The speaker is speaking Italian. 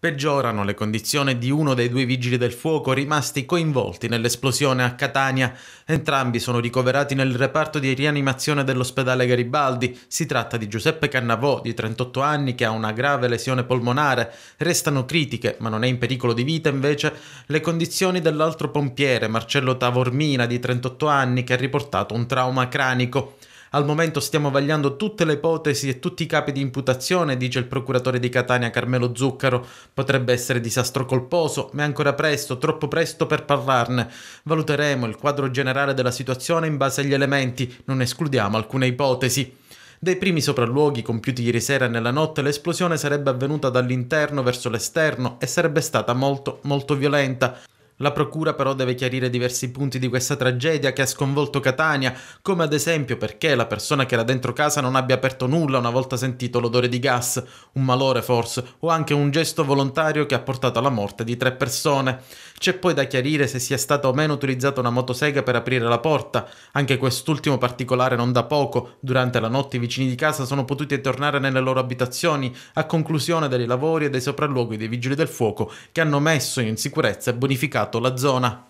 Peggiorano le condizioni di uno dei due vigili del fuoco rimasti coinvolti nell'esplosione a Catania. Entrambi sono ricoverati nel reparto di rianimazione dell'ospedale Garibaldi. Si tratta di Giuseppe Cannavò, di 38 anni, che ha una grave lesione polmonare. Restano critiche, ma non è in pericolo di vita invece, le condizioni dell'altro pompiere, Marcello Tavormina, di 38 anni, che ha riportato un trauma cranico. Al momento stiamo vagliando tutte le ipotesi e tutti i capi di imputazione, dice il procuratore di Catania Carmelo Zuccaro. Potrebbe essere disastro colposo, ma è ancora presto, troppo presto per parlarne. Valuteremo il quadro generale della situazione in base agli elementi, non escludiamo alcune ipotesi. Dai primi sopralluoghi compiuti ieri sera e nella notte, l'esplosione sarebbe avvenuta dall'interno verso l'esterno e sarebbe stata molto, molto violenta. La procura però deve chiarire diversi punti di questa tragedia che ha sconvolto Catania, come ad esempio perché la persona che era dentro casa non abbia aperto nulla una volta sentito l'odore di gas, un malore forse, o anche un gesto volontario che ha portato alla morte di tre persone. C'è poi da chiarire se sia stata o meno utilizzata una motosega per aprire la porta, anche quest'ultimo particolare non da poco, durante la notte i vicini di casa sono potuti tornare nelle loro abitazioni a conclusione dei lavori e dei sopralluoghi dei vigili del fuoco che hanno messo in sicurezza e bonificato indicato la zona